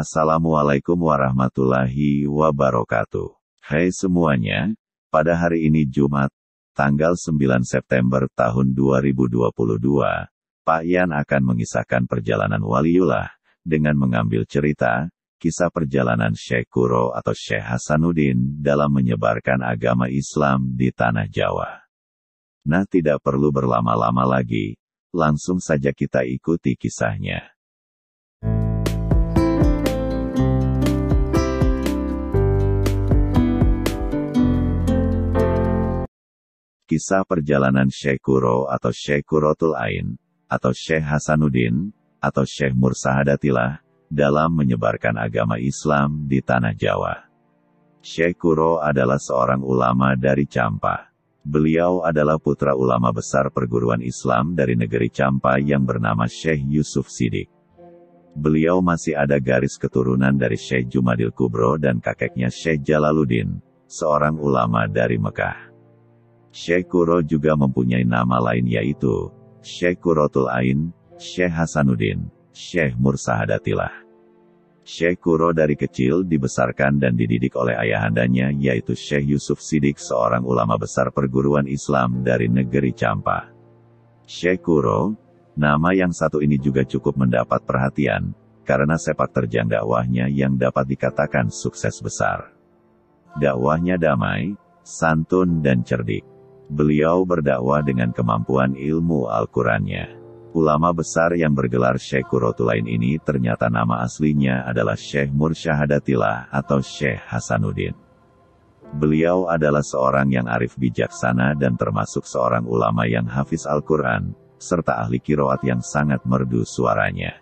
Assalamualaikum warahmatullahi wabarakatuh. Hai semuanya, pada hari ini Jumat, tanggal 9 September tahun 2022, Pak Yan akan mengisahkan perjalanan Waliullah, dengan mengambil cerita, kisah perjalanan Syekh Kuro atau Syekh Hasanuddin dalam menyebarkan agama Islam di Tanah Jawa. Nah tidak perlu berlama-lama lagi, langsung saja kita ikuti kisahnya. Kisah perjalanan Kuro atau Kurotul Ain, atau Syekh Hasanuddin, atau Syekh Mursahadatilah, dalam menyebarkan agama Islam di Tanah Jawa. Kuro adalah seorang ulama dari Campa. Beliau adalah putra ulama besar perguruan Islam dari negeri Campa yang bernama Syekh Yusuf Sidik. Beliau masih ada garis keturunan dari Syekh Jumadil Kubro dan kakeknya Syekh Jalaluddin, seorang ulama dari Mekah. Syekh Kuro juga mempunyai nama lain yaitu Syekh Kurotul Ain, Syekh Hasanuddin, Syekh Mursahadatilah. Syekh Kuro dari kecil dibesarkan dan dididik oleh ayahandanya yaitu Syekh Yusuf Sidik seorang ulama besar perguruan Islam dari negeri Campa. Syekh Kuro, nama yang satu ini juga cukup mendapat perhatian, karena sepak terjang dakwahnya yang dapat dikatakan sukses besar. Dakwahnya damai, santun dan cerdik. Beliau berdakwah dengan kemampuan ilmu Al-Qurannya. Ulama besar yang bergelar Syekh Kurotulain ini ternyata nama aslinya adalah Syekh Mursyahadatillah atau Syekh Hasanuddin. Beliau adalah seorang yang arif bijaksana dan termasuk seorang ulama yang hafiz Al-Quran, serta ahli kiroat yang sangat merdu suaranya.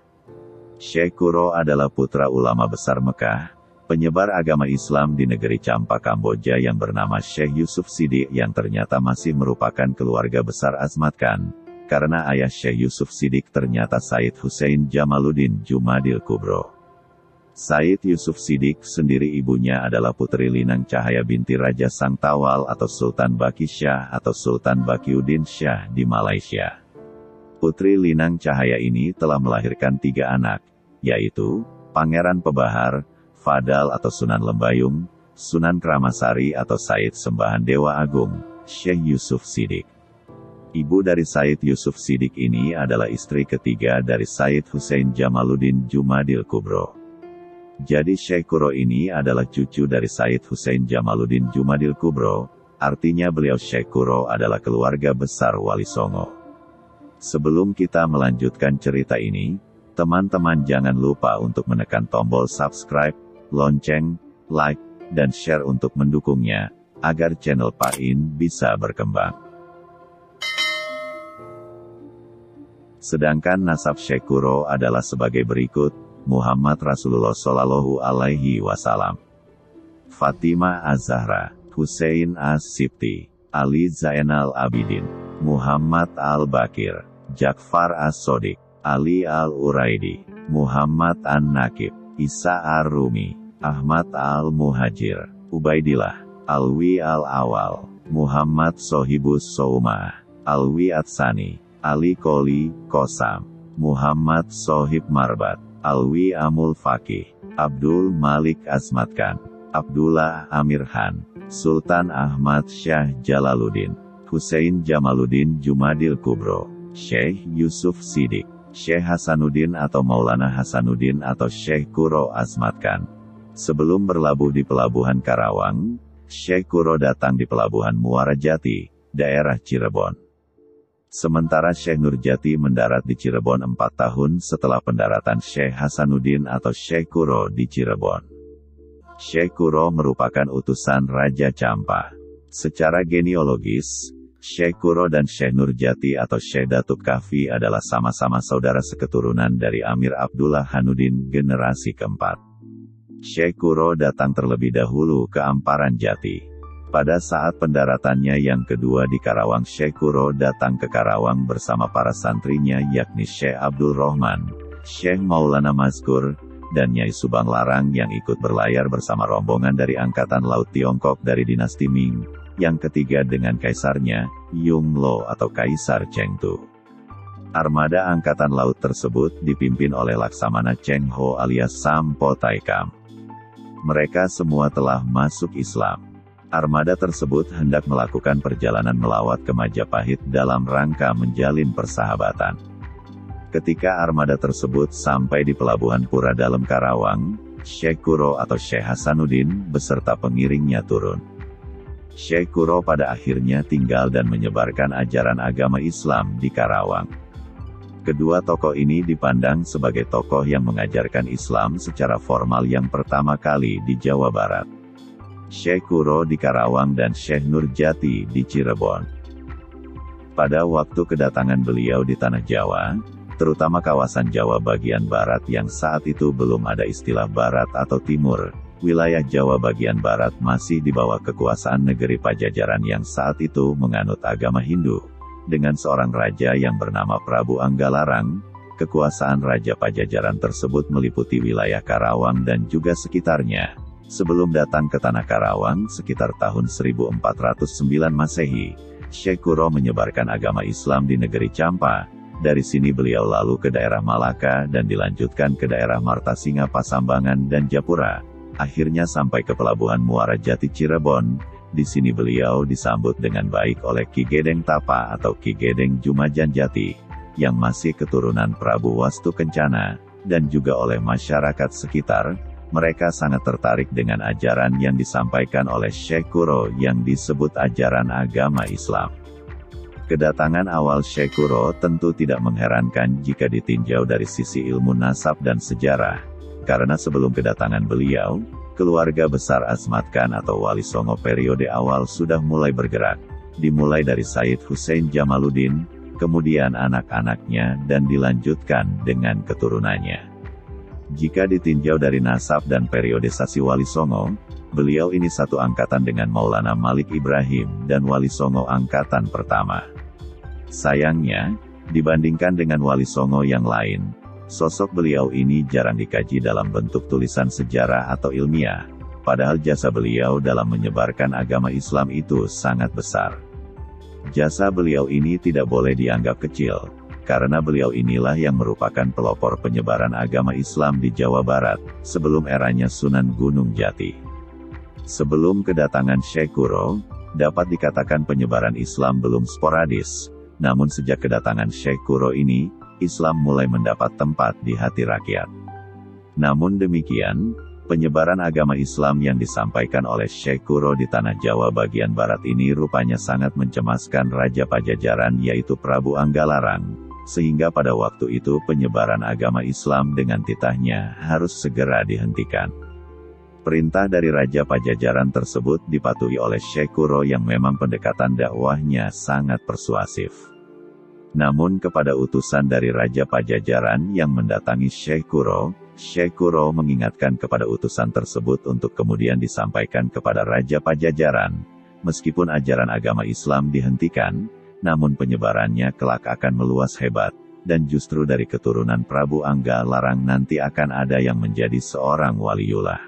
Syekh Kuro adalah putra ulama besar Mekah, penyebar agama Islam di negeri Campa Kamboja yang bernama Syekh Yusuf Sidik yang ternyata masih merupakan keluarga besar Azmat Khan, karena ayah Syekh Yusuf Sidik ternyata Said Hussein Jamaluddin Jumadil Kubro. Said Yusuf Sidik sendiri ibunya adalah putri Linang Cahaya binti Raja Sang Tawal atau Sultan Baki Syah atau Sultan Bakiuddin Syah di Malaysia. Putri Linang Cahaya ini telah melahirkan tiga anak, yaitu Pangeran Pebahar, Fadal atau Sunan Lembayung, Sunan Kramasari atau Said Sembahan Dewa Agung, Syekh Yusuf Sidik. Ibu dari Said Yusuf Sidik ini adalah istri ketiga dari Said Hussein Jamaluddin Jumadil Kubro. Jadi Syekh Kuro ini adalah cucu dari Said Hussein Jamaluddin Jumadil Kubro, artinya beliau Syekh Kuro adalah keluarga besar Wali Songo. Sebelum kita melanjutkan cerita ini, teman-teman jangan lupa untuk menekan tombol subscribe, lonceng, like, dan share untuk mendukungnya, agar channel Pak In bisa berkembang. Sedangkan nasab Kuro adalah sebagai berikut, Muhammad Rasulullah Shallallahu Alaihi Wasallam, Fatimah Az-Zahra, Hussein As-Sibti, Ali Zainal Abidin, Muhammad Al-Bakir, Jakfar As-Sodik, Ali Al-Uraidi, Muhammad An-Nakib, Isa Arumi, Ahmad Al-Muhajir, Ubaidillah, Alwi Al-Awal, Muhammad Sohibus Soumah, Alwi Atsani, Ali Koli, Kosam, Muhammad Sohib Marbat, Alwi Amul Fakih, Abdul Malik Asmatkan, Abdullah Amirhan, Sultan Ahmad Syah Jalaluddin, Hussein Jamaluddin Jumadil Kubro, Syekh Yusuf Sidik. Syekh Hasanuddin atau Maulana Hasanuddin atau Syekh Kuro Asmatkan. Sebelum berlabuh di Pelabuhan Karawang, Syekh Kuro datang di Pelabuhan Muara Jati, daerah Cirebon. Sementara Syekh Nurjati mendarat di Cirebon empat tahun setelah pendaratan Syekh Hasanuddin atau Syekh Kuro di Cirebon. Syekh Kuro merupakan utusan Raja Campa. Secara genealogis, Syekh Kuro dan Syekh Nurjati atau Syekh Datuk Kafi adalah sama-sama saudara seketurunan dari Amir Abdullah Hanuddin generasi keempat. Syekh Kuro datang terlebih dahulu ke Amparan Jati. Pada saat pendaratannya yang kedua di Karawang Syekh Kuro datang ke Karawang bersama para santrinya yakni Syekh Abdul Rohman, Syekh Maulana Maskur dan Nyai Subang Larang yang ikut berlayar bersama rombongan dari Angkatan Laut Tiongkok dari dinasti Ming, yang ketiga dengan kaisarnya, Lo atau Kaisar Tu. Armada angkatan laut tersebut dipimpin oleh Laksamana Cheng Ho alias Sampo Taikam. Mereka semua telah masuk Islam. Armada tersebut hendak melakukan perjalanan melawat ke Majapahit dalam rangka menjalin persahabatan. Ketika armada tersebut sampai di pelabuhan Pura Dalam Karawang, Syekh Kuro atau Syekh Hasanuddin beserta pengiringnya turun. Sheikh Kuro pada akhirnya tinggal dan menyebarkan ajaran agama Islam di Karawang. Kedua tokoh ini dipandang sebagai tokoh yang mengajarkan Islam secara formal yang pertama kali di Jawa Barat. Sheikh Kuro di Karawang dan Sheikh Nurjati di Cirebon. Pada waktu kedatangan beliau di Tanah Jawa, terutama kawasan Jawa bagian barat yang saat itu belum ada istilah barat atau timur, wilayah Jawa bagian barat masih di bawah kekuasaan negeri Pajajaran yang saat itu menganut agama Hindu. Dengan seorang raja yang bernama Prabu Anggalarang, kekuasaan Raja Pajajaran tersebut meliputi wilayah Karawang dan juga sekitarnya. Sebelum datang ke Tanah Karawang sekitar tahun 1409 Masehi, Sheikh Kuro menyebarkan agama Islam di negeri Campa, dari sini beliau lalu ke daerah Malaka dan dilanjutkan ke daerah Marta Singa Pasambangan dan Japura. Akhirnya sampai ke pelabuhan Muara Jati Cirebon, di sini beliau disambut dengan baik oleh Ki Gedeng Tapa atau Ki Gedeng Jumajan Jati, yang masih keturunan Prabu Wastu Kencana, dan juga oleh masyarakat sekitar, mereka sangat tertarik dengan ajaran yang disampaikan oleh Sheikh Kuro yang disebut ajaran agama Islam. Kedatangan awal Sheikh Kuro tentu tidak mengherankan jika ditinjau dari sisi ilmu nasab dan sejarah karena sebelum kedatangan beliau, keluarga besar Asmat Khan atau Wali Songo periode awal sudah mulai bergerak. Dimulai dari Said Hussein Jamaluddin, kemudian anak-anaknya dan dilanjutkan dengan keturunannya. Jika ditinjau dari nasab dan periodisasi Wali Songo, beliau ini satu angkatan dengan Maulana Malik Ibrahim dan Wali Songo angkatan pertama. Sayangnya, dibandingkan dengan Wali Songo yang lain, Sosok beliau ini jarang dikaji dalam bentuk tulisan sejarah atau ilmiah, padahal jasa beliau dalam menyebarkan agama Islam itu sangat besar. Jasa beliau ini tidak boleh dianggap kecil, karena beliau inilah yang merupakan pelopor penyebaran agama Islam di Jawa Barat, sebelum eranya Sunan Gunung Jati. Sebelum kedatangan Sheikh Kuro, dapat dikatakan penyebaran Islam belum sporadis, namun sejak kedatangan Sheikh Kuro ini, Islam mulai mendapat tempat di hati rakyat. Namun demikian, penyebaran agama Islam yang disampaikan oleh Sheikh Kuro di Tanah Jawa bagian barat ini rupanya sangat mencemaskan Raja Pajajaran yaitu Prabu Anggalarang, sehingga pada waktu itu penyebaran agama Islam dengan titahnya harus segera dihentikan. Perintah dari Raja Pajajaran tersebut dipatuhi oleh Sheikh Kuro yang memang pendekatan dakwahnya sangat persuasif. Namun kepada utusan dari Raja Pajajaran yang mendatangi Sheikh Kuro, Sheikh Kuro mengingatkan kepada utusan tersebut untuk kemudian disampaikan kepada Raja Pajajaran. Meskipun ajaran agama Islam dihentikan, namun penyebarannya kelak akan meluas hebat dan justru dari keturunan Prabu Angga Larang nanti akan ada yang menjadi seorang waliullah.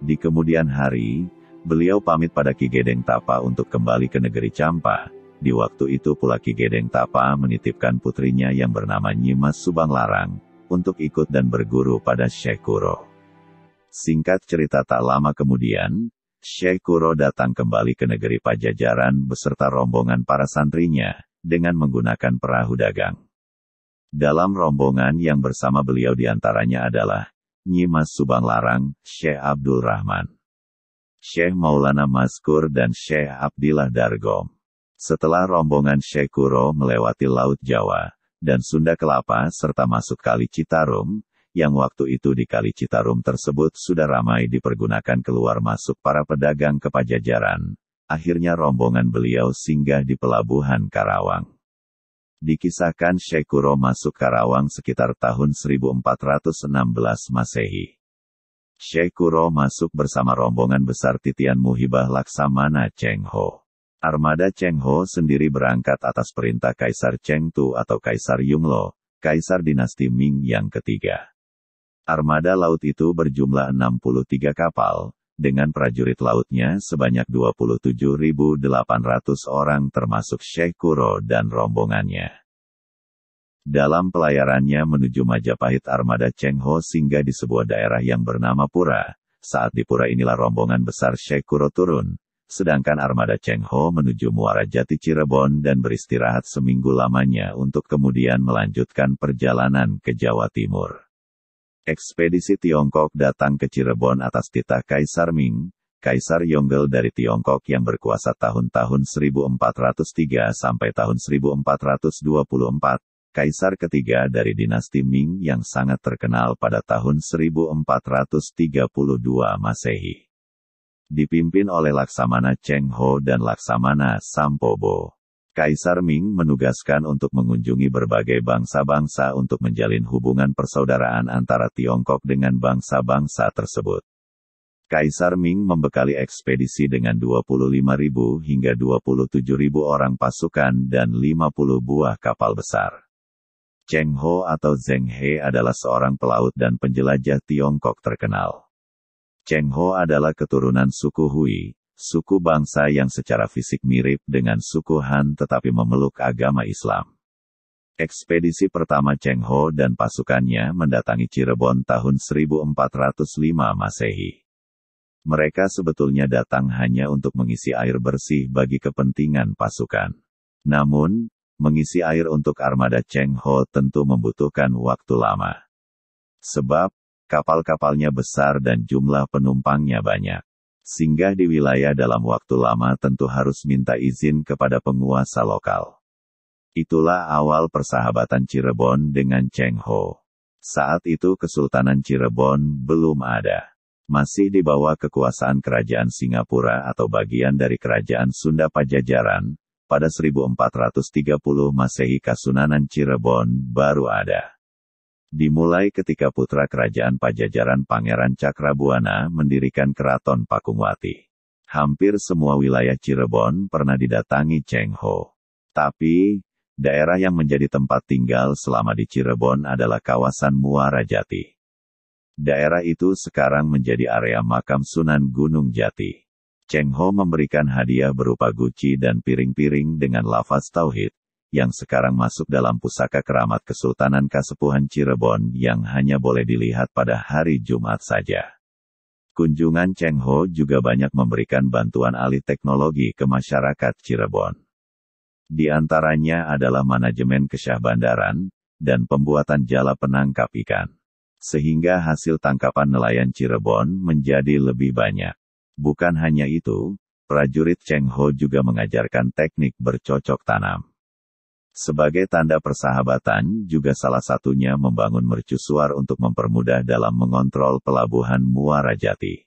Di kemudian hari, beliau pamit pada Ki Gedeng Tapa untuk kembali ke negeri Campa, di waktu itu pula Ki Gedeng Tapa menitipkan putrinya yang bernama Nyimas Subang Larang untuk ikut dan berguru pada Sheikh Kuro. Singkat cerita tak lama kemudian, Sheikh Kuro datang kembali ke negeri Pajajaran beserta rombongan para santrinya, dengan menggunakan perahu dagang. Dalam rombongan yang bersama beliau diantaranya adalah Nyimas Subang Larang, Syekh Abdul Rahman, Syekh Maulana Maskur dan Syekh Abdillah Dargom. Setelah rombongan Kuro melewati Laut Jawa dan Sunda Kelapa serta masuk Kali Citarum, yang waktu itu di Kali Citarum tersebut sudah ramai dipergunakan keluar masuk para pedagang ke Pajajaran, akhirnya rombongan beliau singgah di Pelabuhan Karawang. Dikisahkan Kuro masuk Karawang sekitar tahun 1416 Masehi. Kuro masuk bersama rombongan besar Titian Muhibah Laksamana Cheng Ho. Armada Cheng Ho sendiri berangkat atas perintah Kaisar Cheng Tu atau Kaisar Lo, Kaisar Dinasti Ming yang ketiga. Armada laut itu berjumlah 63 kapal, dengan prajurit lautnya sebanyak 27.800 orang termasuk Sheikh Kuro dan rombongannya. Dalam pelayarannya menuju Majapahit armada Cheng Ho singgah di sebuah daerah yang bernama Pura. Saat di Pura inilah rombongan besar Sheikh Kuro turun, sedangkan armada Cheng Ho menuju Muara Jati Cirebon dan beristirahat seminggu lamanya untuk kemudian melanjutkan perjalanan ke Jawa Timur. Ekspedisi Tiongkok datang ke Cirebon atas titah Kaisar Ming, Kaisar Yonggel dari Tiongkok yang berkuasa tahun-tahun 1403 sampai tahun 1424, kaisar ketiga dari dinasti Ming yang sangat terkenal pada tahun 1432 Masehi dipimpin oleh Laksamana Cheng Ho dan Laksamana Sampobo. Kaisar Ming menugaskan untuk mengunjungi berbagai bangsa-bangsa untuk menjalin hubungan persaudaraan antara Tiongkok dengan bangsa-bangsa tersebut. Kaisar Ming membekali ekspedisi dengan 25.000 hingga 27.000 orang pasukan dan 50 buah kapal besar. Cheng Ho atau Zheng He adalah seorang pelaut dan penjelajah Tiongkok terkenal. Cheng Ho adalah keturunan suku Hui, suku bangsa yang secara fisik mirip dengan suku Han tetapi memeluk agama Islam. Ekspedisi pertama Cheng Ho dan pasukannya mendatangi Cirebon tahun 1405 Masehi. Mereka sebetulnya datang hanya untuk mengisi air bersih bagi kepentingan pasukan. Namun, mengisi air untuk armada Cheng Ho tentu membutuhkan waktu lama. Sebab, Kapal-kapalnya besar dan jumlah penumpangnya banyak. Singgah di wilayah dalam waktu lama tentu harus minta izin kepada penguasa lokal. Itulah awal persahabatan Cirebon dengan Cheng Ho. Saat itu Kesultanan Cirebon belum ada. Masih di bawah kekuasaan Kerajaan Singapura atau bagian dari Kerajaan Sunda Pajajaran, pada 1430 Masehi Kasunanan Cirebon baru ada. Dimulai ketika putra kerajaan Pajajaran Pangeran Cakrabuana mendirikan keraton Pakungwati. Hampir semua wilayah Cirebon pernah didatangi Cheng Ho. Tapi, daerah yang menjadi tempat tinggal selama di Cirebon adalah kawasan Muara Jati. Daerah itu sekarang menjadi area makam Sunan Gunung Jati. Cheng Ho memberikan hadiah berupa guci dan piring-piring dengan lafaz tauhid, yang sekarang masuk dalam pusaka keramat Kesultanan Kasepuhan Cirebon yang hanya boleh dilihat pada hari Jumat saja. Kunjungan Cheng Ho juga banyak memberikan bantuan alih teknologi ke masyarakat Cirebon. Di antaranya adalah manajemen kesyah bandaran, dan pembuatan jala penangkap ikan. Sehingga hasil tangkapan nelayan Cirebon menjadi lebih banyak. Bukan hanya itu, prajurit Cheng Ho juga mengajarkan teknik bercocok tanam. Sebagai tanda persahabatan, juga salah satunya membangun mercusuar untuk mempermudah dalam mengontrol pelabuhan Muara Jati.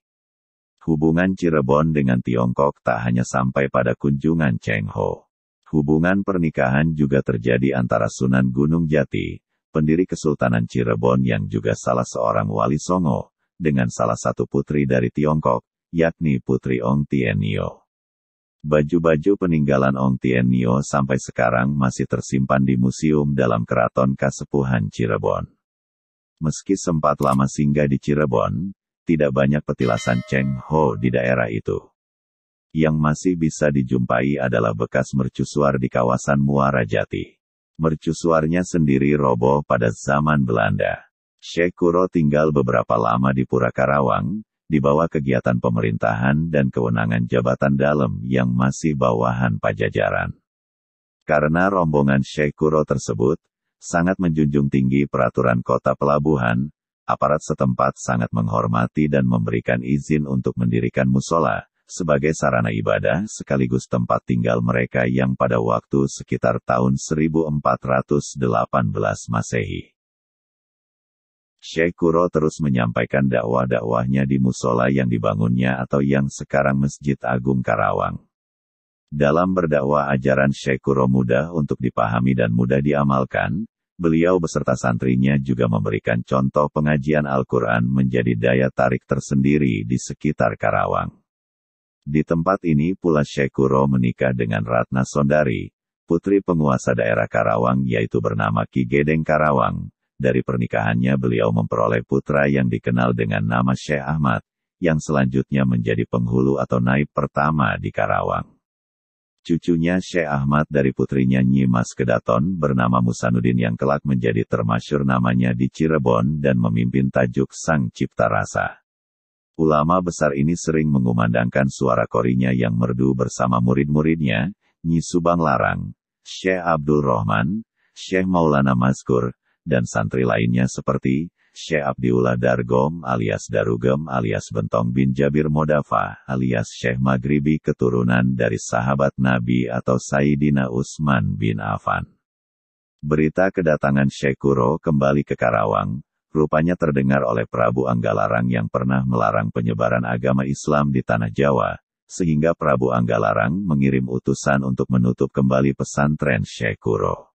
Hubungan Cirebon dengan Tiongkok tak hanya sampai pada kunjungan Cheng Ho. Hubungan pernikahan juga terjadi antara Sunan Gunung Jati, pendiri Kesultanan Cirebon yang juga salah seorang wali Songo, dengan salah satu putri dari Tiongkok, yakni Putri Ong Tienio. Baju-baju peninggalan Ong Nio sampai sekarang masih tersimpan di museum dalam keraton Kasepuhan Cirebon. Meski sempat lama singgah di Cirebon, tidak banyak petilasan Cheng Ho di daerah itu. Yang masih bisa dijumpai adalah bekas mercusuar di kawasan Muara Jati. Mercusuarnya sendiri roboh pada zaman Belanda. Sheikh Kuro tinggal beberapa lama di Pura Karawang, di bawah kegiatan pemerintahan dan kewenangan jabatan dalam yang masih bawahan pajajaran. Karena rombongan Sheikh Kuro tersebut, sangat menjunjung tinggi peraturan kota pelabuhan, aparat setempat sangat menghormati dan memberikan izin untuk mendirikan musola, sebagai sarana ibadah sekaligus tempat tinggal mereka yang pada waktu sekitar tahun 1418 Masehi. Sheikh Kuro terus menyampaikan dakwah-dakwahnya di musola yang dibangunnya atau yang sekarang Masjid Agung Karawang. Dalam berdakwah ajaran Sheikh Kuro mudah untuk dipahami dan mudah diamalkan, beliau beserta santrinya juga memberikan contoh pengajian Al-Quran menjadi daya tarik tersendiri di sekitar Karawang. Di tempat ini pula Sheikh Kuro menikah dengan Ratna Sondari, putri penguasa daerah Karawang yaitu bernama Ki Gedeng Karawang, dari pernikahannya beliau memperoleh putra yang dikenal dengan nama Syekh Ahmad, yang selanjutnya menjadi penghulu atau naib pertama di Karawang. Cucunya Syekh Ahmad dari putrinya Nyi Mas Kedaton bernama Musanuddin yang kelak menjadi termasyur namanya di Cirebon dan memimpin tajuk Sang Cipta Rasa. Ulama besar ini sering mengumandangkan suara korinya yang merdu bersama murid-muridnya, Nyi Subang Larang, Syekh Abdul Rahman, Syekh Maulana Maskur, dan santri lainnya seperti Syekh Abdiullah Dargom alias Darugem alias Bentong bin Jabir Modafa alias Syekh Maghribi keturunan dari sahabat Nabi atau Sayyidina Utsman bin Affan. Berita kedatangan Syekh Kuro kembali ke Karawang, rupanya terdengar oleh Prabu Anggalarang yang pernah melarang penyebaran agama Islam di Tanah Jawa, sehingga Prabu Anggalarang mengirim utusan untuk menutup kembali pesantren Syekh Kuro.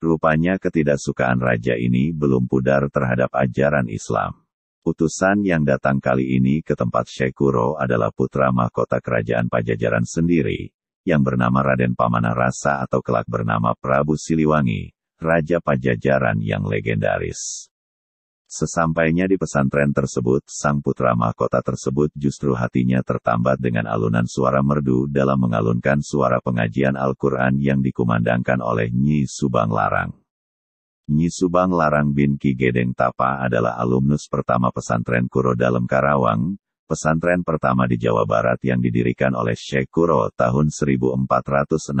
Rupanya ketidaksukaan raja ini belum pudar terhadap ajaran Islam. Utusan yang datang kali ini ke tempat Kuro adalah putra mahkota kerajaan Pajajaran sendiri, yang bernama Raden Pamana Rasa atau kelak bernama Prabu Siliwangi, Raja Pajajaran yang legendaris. Sesampainya di pesantren tersebut, sang putra mahkota tersebut justru hatinya tertambat dengan alunan suara merdu dalam mengalunkan suara pengajian Al-Quran yang dikumandangkan oleh Nyi Subang Larang. Nyi Subang Larang bin Ki Gedeng Tapa adalah alumnus pertama pesantren Kuro dalam Karawang, pesantren pertama di Jawa Barat yang didirikan oleh Syekh Kuro tahun 1416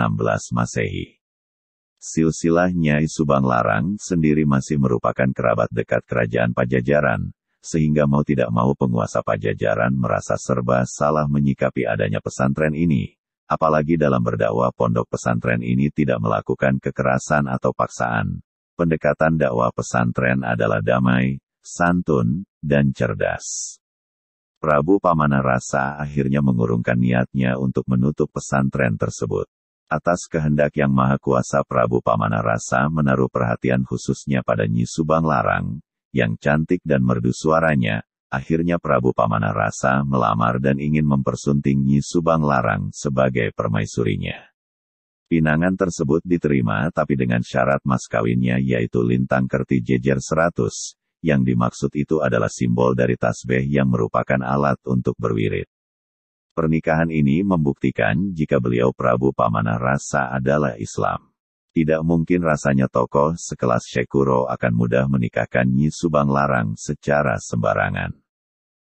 Masehi. Silsilah Nyai Subang Larang sendiri masih merupakan kerabat dekat kerajaan Pajajaran, sehingga mau tidak mau penguasa Pajajaran merasa serba salah menyikapi adanya pesantren ini. Apalagi dalam berdakwah pondok pesantren ini tidak melakukan kekerasan atau paksaan. Pendekatan dakwah pesantren adalah damai, santun, dan cerdas. Prabu Pamanarasa akhirnya mengurungkan niatnya untuk menutup pesantren tersebut. Atas kehendak yang maha kuasa Prabu Pamanarasa menaruh perhatian khususnya pada Nyi Subang Larang, yang cantik dan merdu suaranya, akhirnya Prabu Pamanarasa melamar dan ingin mempersunting Nyi Subang Larang sebagai permaisurinya. Pinangan tersebut diterima tapi dengan syarat mas kawinnya yaitu lintang kerti jejer seratus yang dimaksud itu adalah simbol dari tasbih yang merupakan alat untuk berwirit. Pernikahan ini membuktikan jika beliau Prabu Pamanah Rasa adalah Islam. Tidak mungkin rasanya tokoh sekelas Shekuro akan mudah menikahkan Nyi Subang Larang secara sembarangan.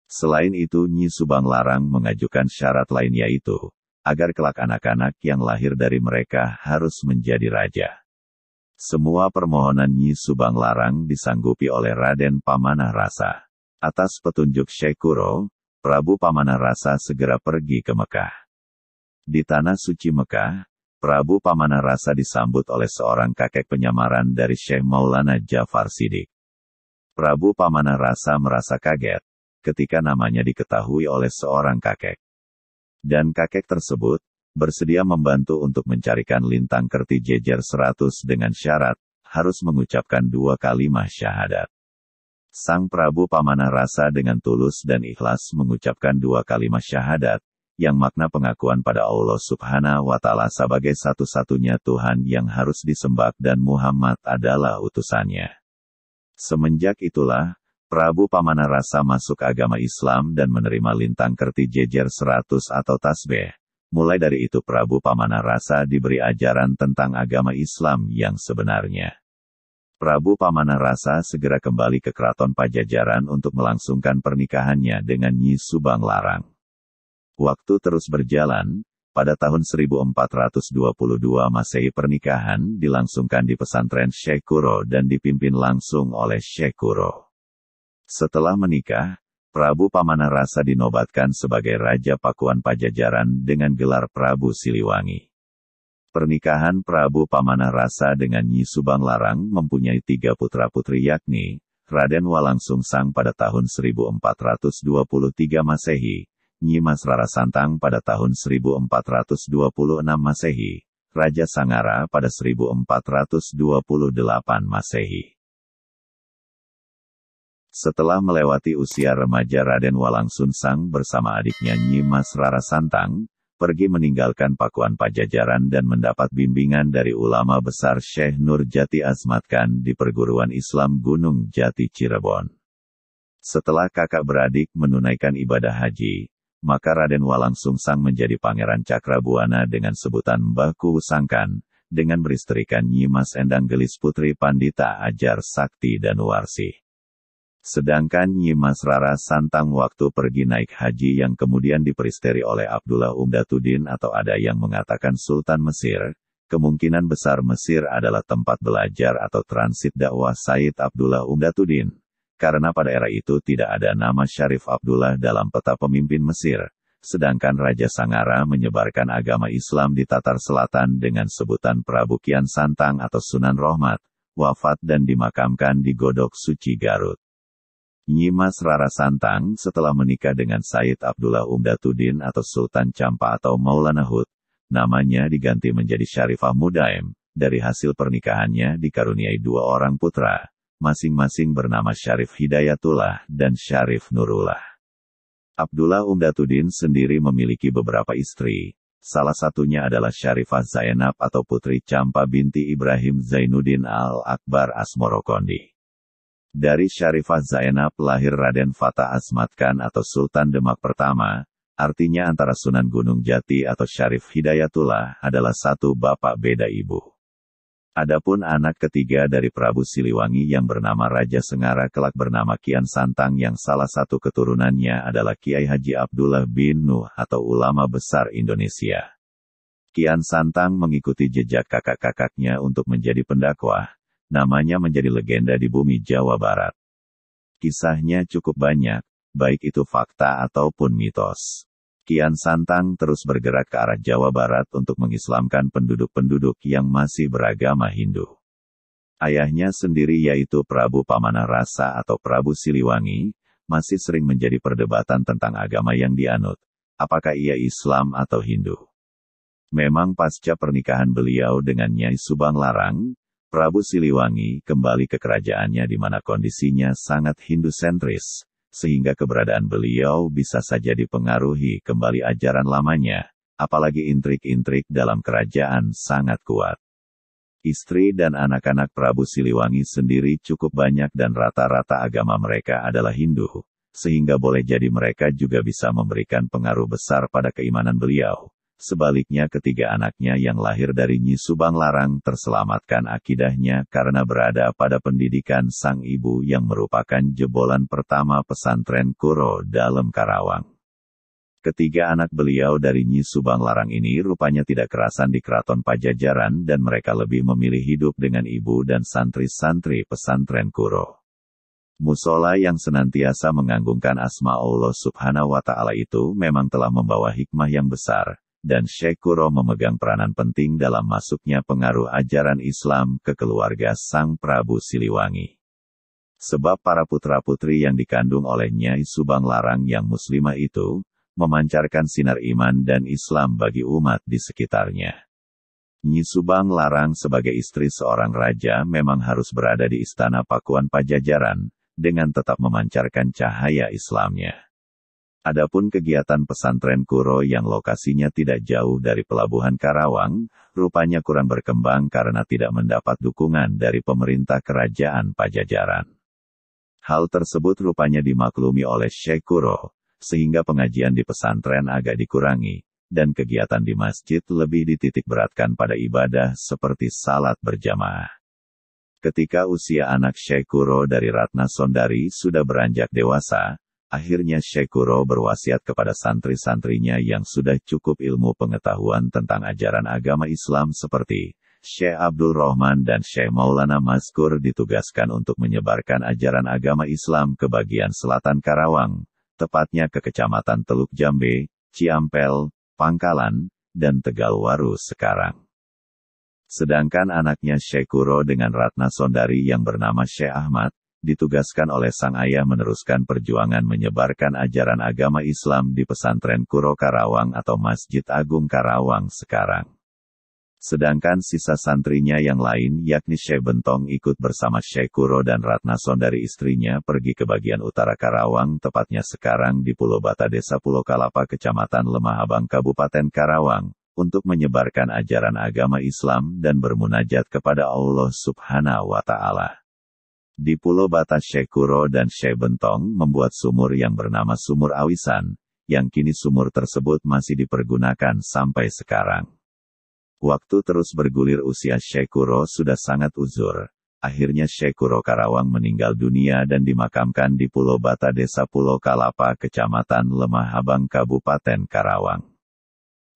Selain itu Nyi Subang Larang mengajukan syarat lain yaitu, agar kelak anak-anak yang lahir dari mereka harus menjadi raja. Semua permohonan Nyi Subang Larang disanggupi oleh Raden Pamanah Rasa. Atas petunjuk Shekuro, Prabu Pamanah Rasa segera pergi ke Mekah. Di tanah suci Mekah, Prabu Pamanah Rasa disambut oleh seorang kakek penyamaran dari Syekh Maulana Jafar Sidik. Prabu Pamanah Rasa merasa kaget ketika namanya diketahui oleh seorang kakek. Dan kakek tersebut bersedia membantu untuk mencarikan lintang kerti jejer 100 dengan syarat harus mengucapkan dua kalimat syahadat. Sang Prabu Pamana Rasa dengan tulus dan ikhlas mengucapkan dua kalimat syahadat, yang makna pengakuan pada Allah Subhanahu wa Ta'ala sebagai satu-satunya Tuhan yang harus disembah dan Muhammad adalah utusannya. Semenjak itulah, Prabu Pamana Rasa masuk agama Islam dan menerima lintang kerti jejer 100 atau tasbih. Mulai dari itu Prabu Pamana Rasa diberi ajaran tentang agama Islam yang sebenarnya. Prabu Pamana Rasa segera kembali ke Keraton Pajajaran untuk melangsungkan pernikahannya dengan Nyi Subang Larang. Waktu terus berjalan, pada tahun 1422 Masehi pernikahan dilangsungkan di pesantren Syekuro dan dipimpin langsung oleh Syekuro. Setelah menikah, Prabu Pamana Rasa dinobatkan sebagai Raja Pakuan Pajajaran dengan gelar Prabu Siliwangi. Pernikahan Prabu Pamanah Rasa dengan Nyi Subang Larang mempunyai tiga putra-putri yakni, Raden Walang Sungsang pada tahun 1423 Masehi, Nyi Mas Rara Santang pada tahun 1426 Masehi, Raja Sangara pada 1428 Masehi. Setelah melewati usia remaja Raden Walang Sunsang bersama adiknya Nyi Mas Rara Santang, pergi meninggalkan Pakuan Pajajaran dan mendapat bimbingan dari ulama besar Syekh Nur Jati Asmatkan di perguruan Islam Gunung Jati Cirebon. Setelah kakak beradik menunaikan ibadah haji, maka Raden Walang Sungsang menjadi pangeran Cakrabuana dengan sebutan Mbah Sangkan, dengan beristrikan Nyimas Endang Gelis Putri Pandita Ajar Sakti dan Warsi. Sedangkan Nyimas Rara Santang waktu pergi naik haji yang kemudian diperisteri oleh Abdullah Umdatuddin atau ada yang mengatakan Sultan Mesir, kemungkinan besar Mesir adalah tempat belajar atau transit dakwah Said Abdullah Umdatuddin. Karena pada era itu tidak ada nama Syarif Abdullah dalam peta pemimpin Mesir, sedangkan Raja Sangara menyebarkan agama Islam di Tatar Selatan dengan sebutan Prabu Kian Santang atau Sunan Rohmat, wafat dan dimakamkan di Godok Suci Garut. Nyimas Rara Santang setelah menikah dengan Said Abdullah Umdatuddin atau Sultan Campa atau Maulana Hud, namanya diganti menjadi Syarifah Mudaim. Dari hasil pernikahannya dikaruniai dua orang putra, masing-masing bernama Syarif Hidayatullah dan Syarif Nurullah. Abdullah Umdatuddin sendiri memiliki beberapa istri, Salah satunya adalah Syarifah Zainab atau putri Campa binti Ibrahim Zainuddin Al-Akbar Asmorokondi. Dari Syarifah Zainab lahir Raden Fatah Asmatkan atau Sultan Demak pertama, artinya antara Sunan Gunung Jati atau Syarif Hidayatullah adalah satu bapak beda ibu. Adapun anak ketiga dari Prabu Siliwangi yang bernama Raja Sengara kelak bernama Kian Santang yang salah satu keturunannya adalah Kiai Haji Abdullah bin Nuh atau ulama besar Indonesia. Kian Santang mengikuti jejak kakak-kakaknya untuk menjadi pendakwah, namanya menjadi legenda di bumi Jawa Barat. Kisahnya cukup banyak, baik itu fakta ataupun mitos. Kian Santang terus bergerak ke arah Jawa Barat untuk mengislamkan penduduk-penduduk yang masih beragama Hindu. Ayahnya sendiri yaitu Prabu Pamanah Rasa atau Prabu Siliwangi, masih sering menjadi perdebatan tentang agama yang dianut, apakah ia Islam atau Hindu. Memang pasca pernikahan beliau dengan Nyai Subang Larang, Prabu Siliwangi kembali ke kerajaannya di mana kondisinya sangat Hindu-sentris, sehingga keberadaan beliau bisa saja dipengaruhi kembali ajaran lamanya, apalagi intrik-intrik dalam kerajaan sangat kuat. Istri dan anak-anak Prabu Siliwangi sendiri cukup banyak dan rata-rata agama mereka adalah Hindu, sehingga boleh jadi mereka juga bisa memberikan pengaruh besar pada keimanan beliau Sebaliknya ketiga anaknya yang lahir dari Nyi Subang Larang terselamatkan akidahnya karena berada pada pendidikan sang ibu yang merupakan jebolan pertama pesantren Kuro dalam Karawang. Ketiga anak beliau dari Nyi Subang Larang ini rupanya tidak kerasan di keraton Pajajaran dan mereka lebih memilih hidup dengan ibu dan santri-santri pesantren Kuro. Musola yang senantiasa menganggungkan asma Allah subhanahu wa ta'ala itu memang telah membawa hikmah yang besar, dan Kuro memegang peranan penting dalam masuknya pengaruh ajaran Islam ke keluarga Sang Prabu Siliwangi. Sebab para putra-putri yang dikandung oleh Nyai Subang Larang yang muslimah itu, memancarkan sinar iman dan Islam bagi umat di sekitarnya. Nyi Subang Larang sebagai istri seorang raja memang harus berada di istana Pakuan Pajajaran, dengan tetap memancarkan cahaya Islamnya. Adapun kegiatan pesantren Kuro yang lokasinya tidak jauh dari pelabuhan Karawang, rupanya kurang berkembang karena tidak mendapat dukungan dari pemerintah kerajaan Pajajaran. Hal tersebut rupanya dimaklumi oleh Sheikh Kuro, sehingga pengajian di pesantren agak dikurangi, dan kegiatan di masjid lebih dititikberatkan pada ibadah seperti salat berjamaah. Ketika usia anak Sheikh Kuro dari Ratna Sondari sudah beranjak dewasa, Akhirnya Kuro berwasiat kepada santri-santrinya yang sudah cukup ilmu pengetahuan tentang ajaran agama Islam seperti Syekh Abdul Rahman dan Syekh Maulana Maskur ditugaskan untuk menyebarkan ajaran agama Islam ke bagian selatan Karawang, tepatnya ke Kecamatan Teluk Jambe, Ciampel, Pangkalan, dan Tegalwaru sekarang. Sedangkan anaknya Syekh Kuro dengan Ratna Sondari yang bernama Syekh Ahmad, ditugaskan oleh sang ayah meneruskan perjuangan menyebarkan ajaran agama Islam di pesantren Kuro Karawang atau Masjid Agung Karawang sekarang. Sedangkan sisa santrinya yang lain yakni Syekh Bentong ikut bersama Syekh Kuro dan Ratna dari istrinya pergi ke bagian utara Karawang tepatnya sekarang di Pulau Bata Desa Pulau Kalapa Kecamatan Lemah Abang Kabupaten Karawang, untuk menyebarkan ajaran agama Islam dan bermunajat kepada Allah Subhanahu wa Ta'ala. Di pulau Bata Shekuro dan Bentong membuat sumur yang bernama Sumur Awisan, yang kini sumur tersebut masih dipergunakan sampai sekarang. Waktu terus bergulir usia Shekuro sudah sangat uzur. Akhirnya Shekuro Karawang meninggal dunia dan dimakamkan di Pulau Bata Desa Pulau Kalapa, Kecamatan Lemah Abang, Kabupaten Karawang.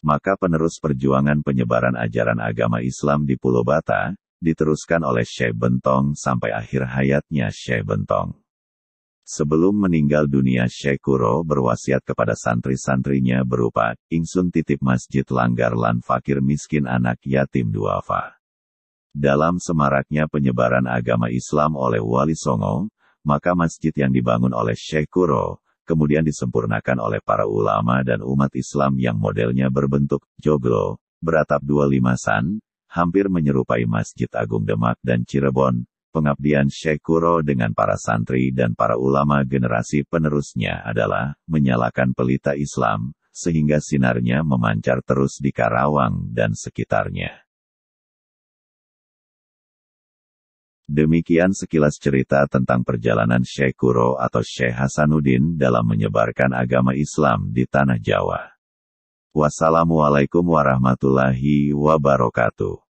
Maka penerus perjuangan penyebaran ajaran agama Islam di Pulau Bata, diteruskan oleh Syekh Bentong sampai akhir hayatnya Syekh Bentong. Sebelum meninggal dunia Syekh Kuro berwasiat kepada santri-santrinya berupa, Ingsun titip masjid langgar lan fakir miskin anak yatim duafa. Dalam semaraknya penyebaran agama Islam oleh Wali Songo, maka masjid yang dibangun oleh Syekh Kuro, kemudian disempurnakan oleh para ulama dan umat Islam yang modelnya berbentuk joglo, beratap dua limasan hampir menyerupai Masjid Agung Demak dan Cirebon, pengabdian Syekh Kuro dengan para santri dan para ulama generasi penerusnya adalah menyalakan pelita Islam, sehingga sinarnya memancar terus di Karawang dan sekitarnya. Demikian sekilas cerita tentang perjalanan Syekh Kuro atau Syekh Hasanuddin dalam menyebarkan agama Islam di Tanah Jawa. Wassalamualaikum warahmatullahi wabarakatuh.